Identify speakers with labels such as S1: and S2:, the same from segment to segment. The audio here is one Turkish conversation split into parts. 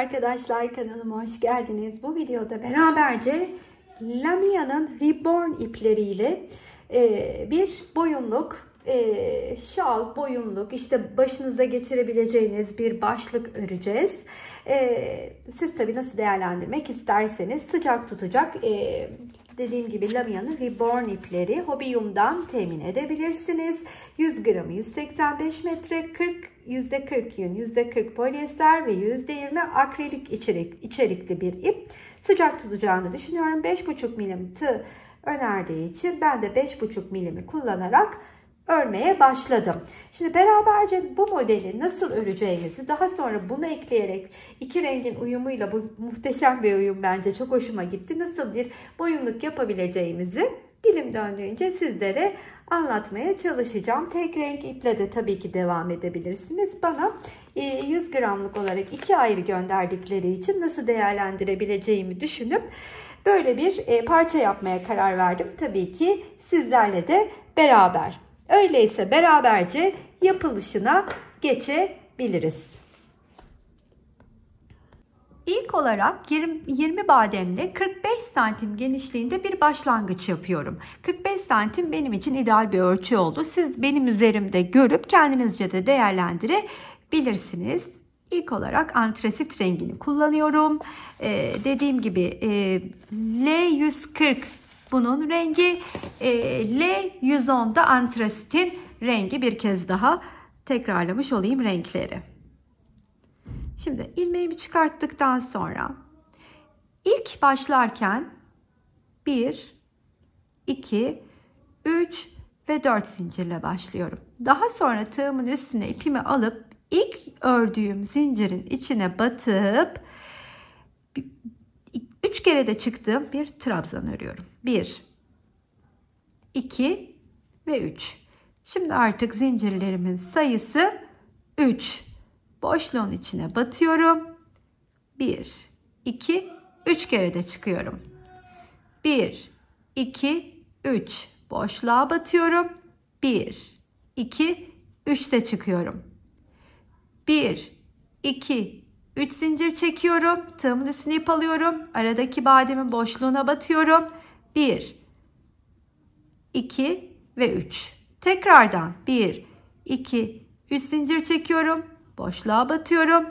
S1: arkadaşlar kanalıma hoş geldiniz. Bu videoda beraberce Lamia'nın Reborn ipleriyle e, bir boyunluk e, şal, boyunluk, işte başınıza geçirebileceğiniz bir başlık öreceğiz. E, siz tabii nasıl değerlendirmek isterseniz sıcak tutacak e, dediğim gibi Lamia'nın Reborn ipleri Hobium'dan temin edebilirsiniz. 100 gram 185 metre, 40 %40 yün, %40 polyester ve %20 akrilik içerik, içerikli bir ip. Sıcak tutacağını düşünüyorum. 5,5 milim tığ önerdiği için ben de 5,5 milimi kullanarak örmeye başladım. Şimdi beraberce bu modeli nasıl öreceğimizi daha sonra bunu ekleyerek iki rengin uyumuyla bu muhteşem bir uyum bence çok hoşuma gitti. Nasıl bir boyunluk yapabileceğimizi dilim döndüğünce sizlere anlatmaya çalışacağım. Tek renk iple de tabii ki devam edebilirsiniz. Bana 100 e, gramlık olarak iki ayrı gönderdikleri için nasıl değerlendirebileceğimi düşünüp böyle bir e, parça yapmaya karar verdim. Tabii ki sizlerle de beraber. Öyleyse beraberce yapılışına geçebiliriz. İlk olarak 20, bademle 45 santim genişliğinde bir başlangıç yapıyorum. 45 santim benim için ideal bir ölçü oldu. Siz benim üzerimde görüp kendinizce de değerlendirebilirsiniz. İlk olarak antresit rengini kullanıyorum. Ee, dediğim gibi e, L140 bunun rengi e, L110'da antrasitin rengi bir kez daha tekrarlamış olayım renkleri. Şimdi ilmeğimi çıkarttıktan sonra ilk başlarken 1, 2, 3 ve 4 zincirle başlıyorum. Daha sonra tığımın üstüne ipimi alıp ilk ördüğüm zincirin içine batıp 3 kere de çıktığım bir trabzan örüyorum. 1 2 ve 3. Şimdi artık zincirlerimin sayısı 3. Boşluğun içine batıyorum. 1 2 3 kere de çıkıyorum. 1 2 3 boşluğa batıyorum. 1 2 3 de çıkıyorum. 1 2 3 zincir çekiyorum. Tığımın üstünü ip alıyorum. Aradaki bademin boşluğuna batıyorum. 1, 2 ve 3. Tekrardan 1, 2, 3 zincir çekiyorum. Boşluğa batıyorum.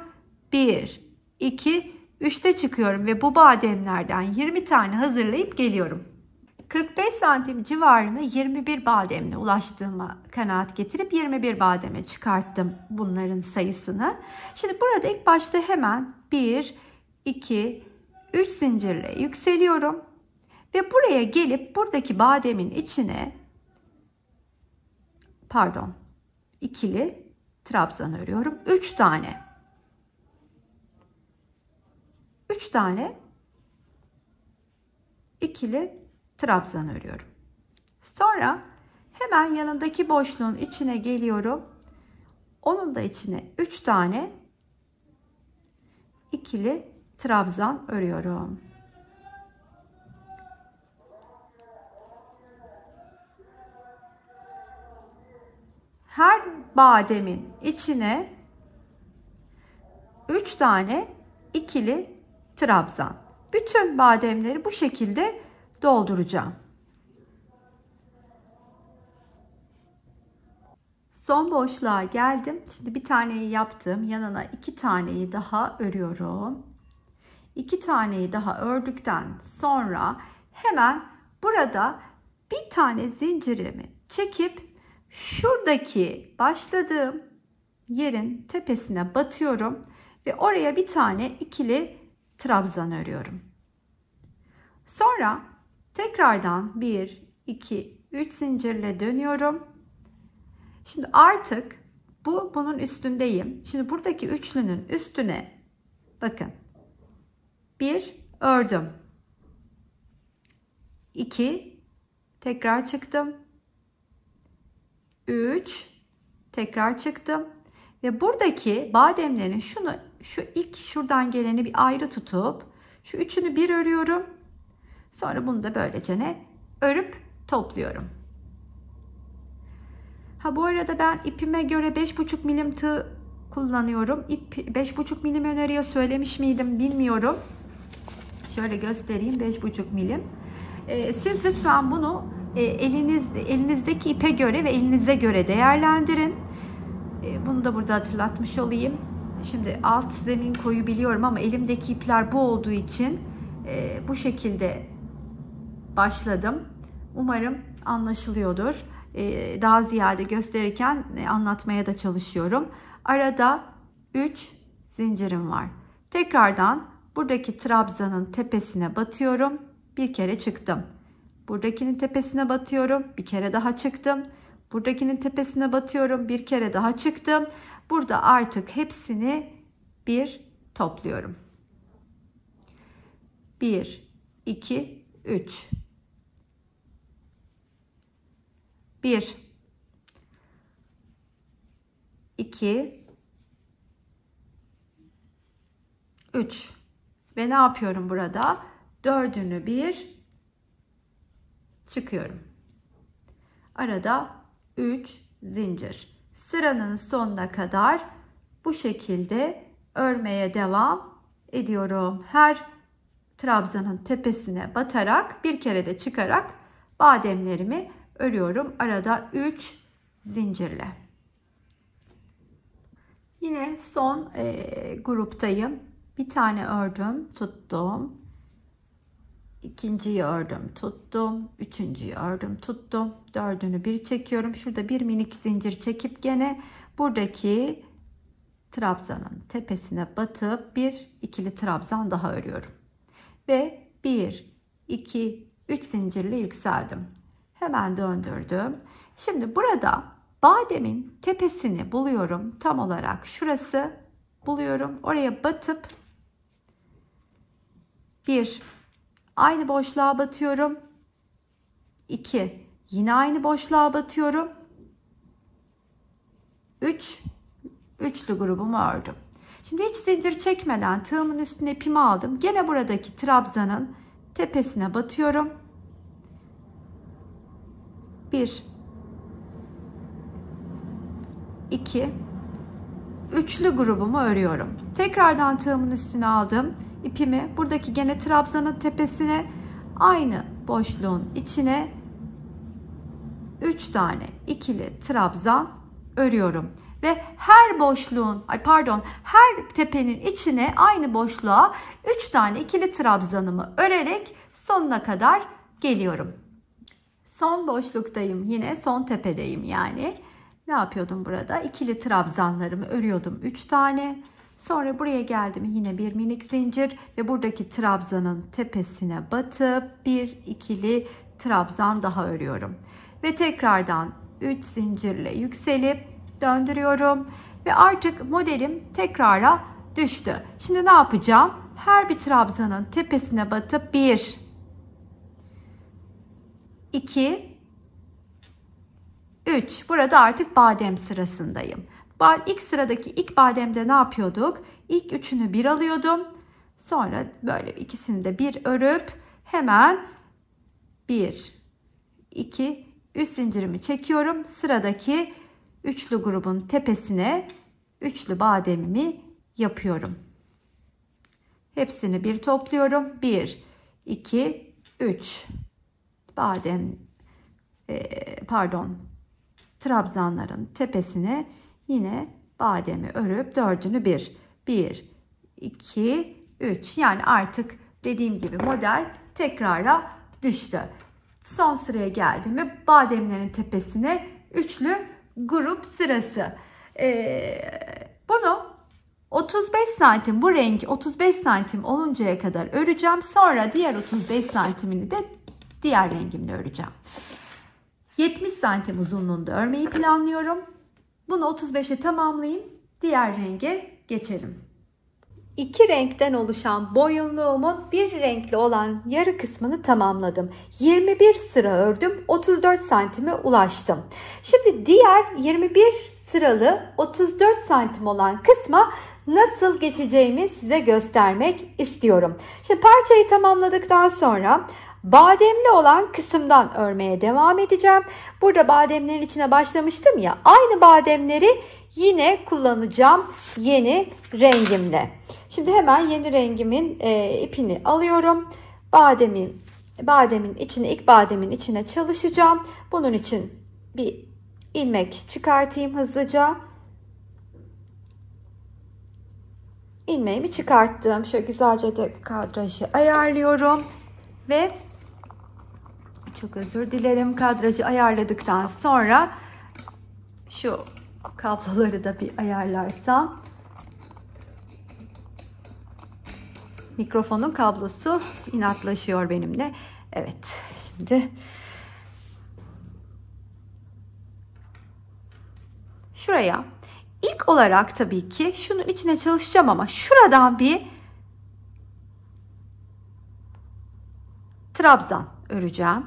S1: 1, 2, 3'te çıkıyorum ve bu bademlerden 20 tane hazırlayıp geliyorum. 45 santim civarına 21 bademle ulaştığıma kanaat getirip 21 bademe çıkarttım bunların sayısını. Şimdi burada ilk başta hemen 1, 2, 3 zincirle yükseliyorum. Ve buraya gelip buradaki bademin içine pardon ikili trabzan örüyorum. Üç tane üç tane ikili trabzan örüyorum. Sonra hemen yanındaki boşluğun içine geliyorum. Onun da içine üç tane ikili trabzan örüyorum. her bademin içine 3 tane ikili trabzan. Bütün bademleri bu şekilde dolduracağım. Son boşluğa geldim. Şimdi bir taneyi yaptım. Yanına iki taneyi daha örüyorum. İki taneyi daha ördükten sonra hemen burada bir tane zincirimi çekip şuradaki başladığım yerin tepesine batıyorum ve oraya bir tane ikili trabzan örüyorum. Sonra tekrardan 1 2 3 zincirle dönüyorum. Şimdi artık bu bunun üstündeyim. Şimdi buradaki üçlünün üstüne bakın. 1 ördüm. 2 tekrar çıktım. 3 tekrar çıktım. Ve buradaki bademlerin şunu şu ilk şuradan geleni bir ayrı tutup şu üçünü bir örüyorum. Sonra bunu da böylece ne örüp topluyorum. Ha bu arada ben ipime göre 5,5 milim tığ kullanıyorum. İp 5,5 milim öneriyor. Söylemiş miydim bilmiyorum. Şöyle göstereyim 5,5 milim. Ee, siz lütfen bunu e, eliniz elinizdeki ipe göre ve elinize göre değerlendirin. E, bunu da burada hatırlatmış olayım. Şimdi alt zemin koyu biliyorum ama elimdeki ipler bu olduğu için e, bu şekilde başladım. Umarım anlaşılıyordur. daha ziyade gösterirken anlatmaya da çalışıyorum. Arada 3 zincirim var. Tekrardan buradaki trabzanın tepesine batıyorum. Bir kere çıktım. Buradakinin tepesine batıyorum. Bir kere daha çıktım. Buradakinin tepesine batıyorum. Bir kere daha çıktım. Burada artık hepsini bir topluyorum. 1 2 3 1 2 3 ve ne yapıyorum burada? Dördünü bir çıkıyorum. Arada 3 zincir. Sıranın sonuna kadar bu şekilde örmeye devam ediyorum. Her trabzanın tepesine batarak bir kere de çıkarak bademlerimi örüyorum. Arada 3 zincirle. Yine son e, gruptayım. Bir tane ördüm, tuttum ikinciyi ördüm tuttum üçüncüyü ördüm tuttum dördünü bir çekiyorum şurada bir minik zincir çekip gene buradaki trabzanın tepesine batıp bir ikili trabzan daha örüyorum ve 1 2 3 zincirle yükseldim hemen döndürdüm şimdi burada bademin tepesini buluyorum tam olarak şurası buluyorum oraya batıp 1 Aynı boşluğa batıyorum. 2. Yine aynı boşluğa batıyorum. 3. Üçlü grubumu ördüm. Şimdi hiç zincir çekmeden tığımın üstüne ipimi aldım. Gene buradaki trabzanın tepesine batıyorum. 1 2 Üçlü grubumu örüyorum. Tekrardan tığımın üstüne aldım ipimi buradaki gene trabzanın tepesine aynı boşluğun içine 3 tane ikili trabzan örüyorum ve her boşluğun ay pardon her tepenin içine aynı boşluğa 3 tane ikili trabzanımı örerek sonuna kadar geliyorum. Son boşluktayım yine son tepedeyim yani. Ne yapıyordum burada? İkili trabzanlarımı örüyordum 3 tane. Sonra buraya geldim yine bir minik zincir ve buradaki trabzanın tepesine batıp bir ikili trabzan daha örüyorum. Ve tekrardan 3 zincirle yükselip döndürüyorum ve artık modelim tekrara düştü. Şimdi ne yapacağım? Her bir trabzanın tepesine batıp 1 2 3 burada artık badem sırasındayım. İlk sıradaki ilk bademde ne yapıyorduk? İlk üçünü bir alıyordum. Sonra böyle ikisini de bir örüp hemen bir, iki, üst zincirimi çekiyorum. Sıradaki üçlü grubun tepesine üçlü bademimi yapıyorum. Hepsini bir topluyorum. Bir, iki, üç Badem, e, pardon, trabzanların tepesine Yine bademi örüp dördünü bir. Bir, iki, üç. Yani artık dediğim gibi model tekrara düştü. Son sıraya geldi mi bademlerin tepesine üçlü grup sırası. Ee, bunu 35 santim bu renk 35 santim oluncaya kadar öreceğim. Sonra diğer 35 santimini de diğer rengimle öreceğim. 70 santim uzunluğunda örmeyi planlıyorum. Bunu 35'e tamamlayayım. Diğer renge geçelim. İki renkten oluşan boyunluğumun bir renkli olan yarı kısmını tamamladım. 21 sıra ördüm. 34 santime ulaştım. Şimdi diğer 21 sıralı 34 santim olan kısma nasıl geçeceğimi size göstermek istiyorum. Şimdi parçayı tamamladıktan sonra bademli olan kısımdan örmeye devam edeceğim. Burada bademlerin içine başlamıştım ya aynı bademleri yine kullanacağım yeni rengimle. Şimdi hemen yeni rengimin e, ipini alıyorum. Bademin bademin içine ilk bademin içine çalışacağım. Bunun için bir ilmek çıkartayım hızlıca. ilmeğimi çıkarttım. Şöyle güzelce de kadrajı ayarlıyorum ve çok özür dilerim. Kadrajı ayarladıktan sonra şu kabloları da bir ayarlarsam. Mikrofonun kablosu inatlaşıyor benimle. Evet. Şimdi şuraya ilk olarak tabii ki şunun içine çalışacağım ama şuradan bir trabzan öreceğim.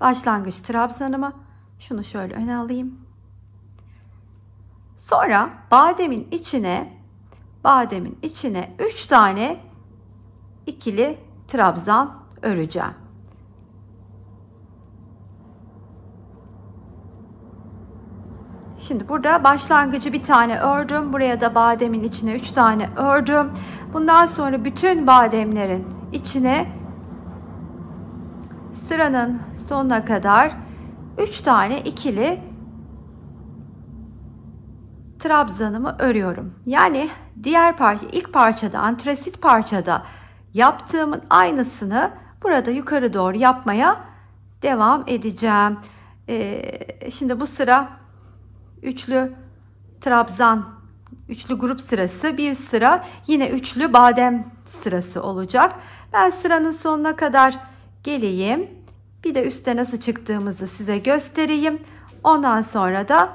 S1: Başlangıç trabzanıma. Şunu şöyle öne alayım. Sonra bademin içine bademin içine 3 tane ikili trabzan öreceğim. Şimdi burada başlangıcı bir tane ördüm. Buraya da bademin içine 3 tane ördüm. Bundan sonra bütün bademlerin içine sıranın sonuna kadar 3 tane ikili trabzanımı örüyorum. Yani diğer parça ilk parçada antresit parçada yaptığımın aynısını burada yukarı doğru yapmaya devam edeceğim. Ee, şimdi bu sıra üçlü trabzan üçlü grup sırası bir sıra yine üçlü badem sırası olacak. Ben sıranın sonuna kadar geleyim. Bir de üstte nasıl çıktığımızı size göstereyim. Ondan sonra da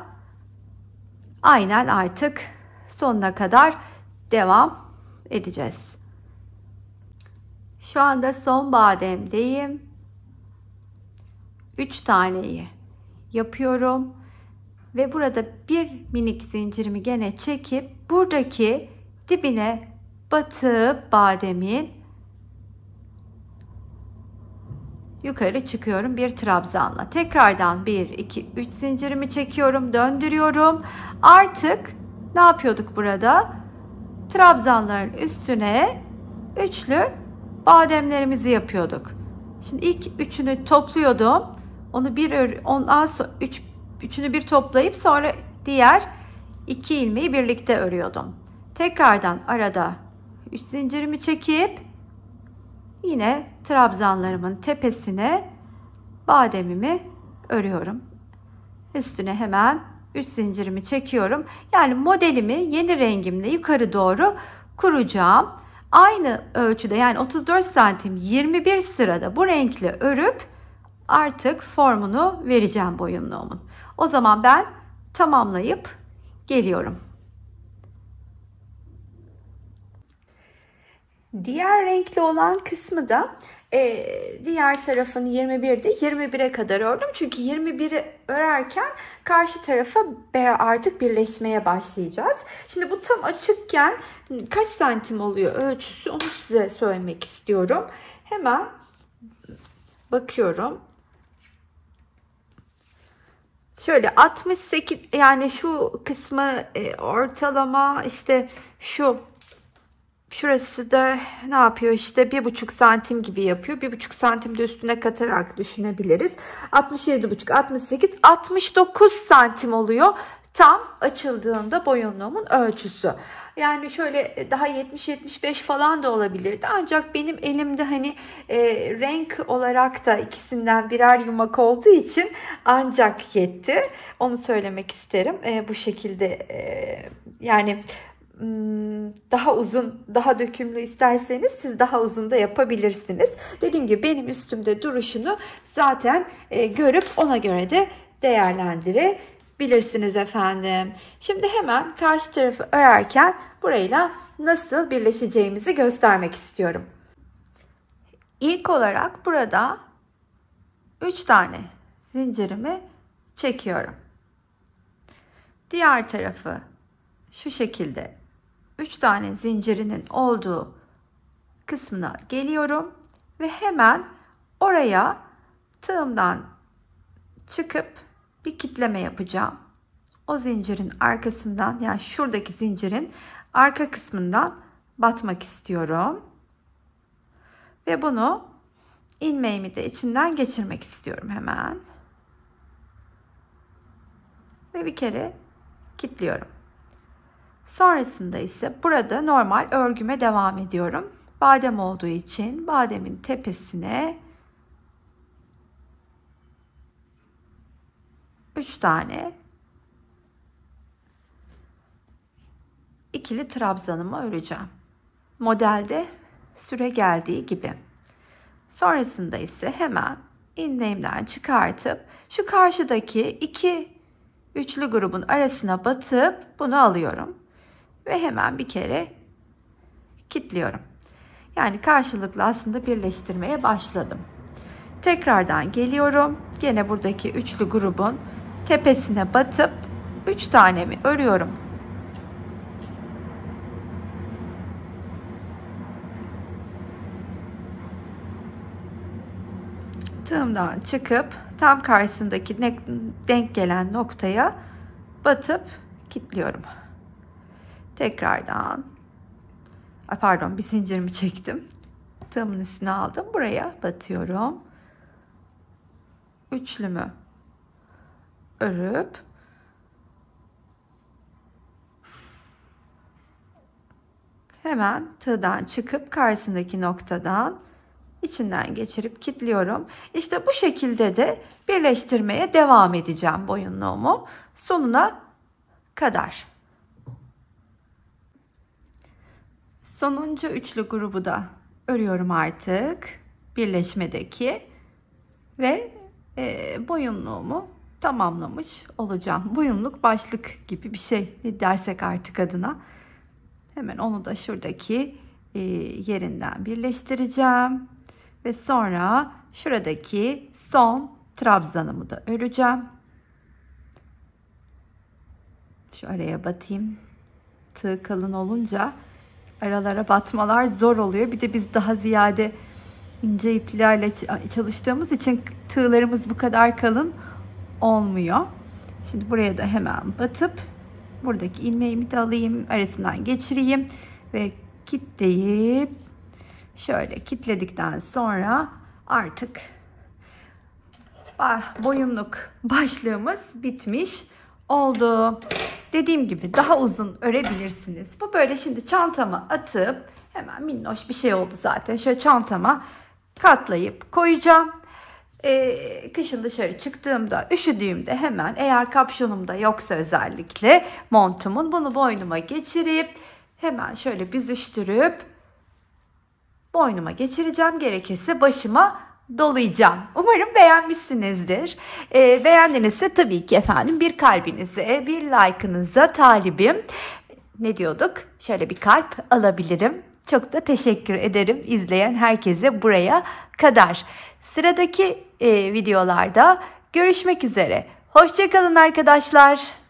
S1: aynen artık sonuna kadar devam edeceğiz. Şu anda son bademdeyim. 3 taneyi yapıyorum ve burada bir minik zincirimi gene çekip buradaki dibine batıp bademin yukarı çıkıyorum bir trabzanla. Tekrardan 1 2 3 zincirimi çekiyorum, döndürüyorum. Artık ne yapıyorduk burada? Trabzanların üstüne üçlü bademlerimizi yapıyorduk. Şimdi ilk üçünü topluyordum. Onu bir ondan sonra üç, üçünü bir toplayıp sonra diğer iki ilmeği birlikte örüyordum. Tekrardan arada 3 zincirimi çekip yine trabzanlarımın tepesine bademimi örüyorum. Üstüne hemen 3 zincirimi çekiyorum. Yani modelimi yeni rengimle yukarı doğru kuracağım. Aynı ölçüde yani 34 santim 21 sırada bu renkle örüp artık formunu vereceğim boyunluğumun. O zaman ben tamamlayıp geliyorum. Diğer renkli olan kısmı da e, diğer tarafın 21'de 21'e kadar ördüm. Çünkü 21'i örerken karşı tarafa artık birleşmeye başlayacağız. Şimdi bu tam açıkken kaç santim oluyor ölçüsü onu size söylemek istiyorum. Hemen bakıyorum. Şöyle 68 yani şu kısmı e, ortalama işte şu Şurası da ne yapıyor işte bir buçuk santim gibi yapıyor. Bir buçuk santim de üstüne katarak düşünebiliriz. 67 buçuk, 68, 69 santim oluyor. Tam açıldığında boyunluğumun ölçüsü. Yani şöyle e, daha 70-75 falan da olabilirdi. Ancak benim elimde hani e, renk olarak da ikisinden birer yumak olduğu için ancak yetti. Onu söylemek isterim. E, bu şekilde e, yani daha uzun, daha dökümlü isterseniz siz daha uzun da yapabilirsiniz. Dediğim gibi benim üstümde duruşunu zaten e, görüp ona göre de değerlendirebilirsiniz efendim. Şimdi hemen karşı tarafı örerken burayla nasıl birleşeceğimizi göstermek istiyorum. İlk olarak burada 3 tane zincirimi çekiyorum. Diğer tarafı şu şekilde 3 tane zincirinin olduğu kısmına geliyorum ve hemen oraya tığımdan çıkıp bir kitleme yapacağım. O zincirin arkasından yani şuradaki zincirin arka kısmından batmak istiyorum. Ve bunu ilmeğimi de içinden geçirmek istiyorum hemen. Ve bir kere kilitliyorum. Sonrasında ise burada normal örgüme devam ediyorum. Badem olduğu için bademin tepesine 3 tane ikili trabzanımı öreceğim. Modelde süre geldiği gibi. Sonrasında ise hemen inleğimden çıkartıp şu karşıdaki iki üçlü grubun arasına batıp bunu alıyorum ve hemen bir kere kilitliyorum. Yani karşılıklı aslında birleştirmeye başladım. Tekrardan geliyorum. Gene buradaki üçlü grubun tepesine batıp 3 tanemi örüyorum. Tığımdan çıkıp tam karşısındaki denk gelen noktaya batıp kilitliyorum. Tekrardan pardon bir zincirimi çektim. Tığımın üstüne aldım. Buraya batıyorum. Üçlümü örüp hemen tığdan çıkıp karşısındaki noktadan içinden geçirip kilitliyorum. İşte bu şekilde de birleştirmeye devam edeceğim boyunluğumu sonuna kadar. Sonuncu üçlü grubu da örüyorum artık. Birleşmedeki ve e, boyunluğumu tamamlamış olacağım. Boyunluk başlık gibi bir şey dersek artık adına. Hemen onu da şuradaki e, yerinden birleştireceğim. Ve sonra şuradaki son trabzanımı da öreceğim. Şu araya batayım. Tığ kalın olunca aralara batmalar zor oluyor. Bir de biz daha ziyade ince iplerle çalıştığımız için tığlarımız bu kadar kalın olmuyor. Şimdi buraya da hemen batıp buradaki ilmeğimi de alayım, arasından geçireyim ve kitleyip şöyle kitledikten sonra artık boyunluk başlığımız bitmiş oldu. Dediğim gibi daha uzun örebilirsiniz. Bu böyle şimdi çantama atıp hemen minnoş bir şey oldu zaten. Şöyle çantama katlayıp koyacağım. Ee, kışın dışarı çıktığımda üşüdüğümde hemen eğer kapşonumda yoksa özellikle montumun bunu boynuma geçirip hemen şöyle büzüştürüp boynuma geçireceğim gerekirse başıma dolayacağım. Umarım beğenmişsinizdir. E, beğendinizse tabii ki efendim bir kalbinize, bir like'ınıza talibim. Ne diyorduk? Şöyle bir kalp alabilirim. Çok da teşekkür ederim izleyen herkese buraya kadar. Sıradaki e, videolarda görüşmek üzere. Hoşçakalın arkadaşlar.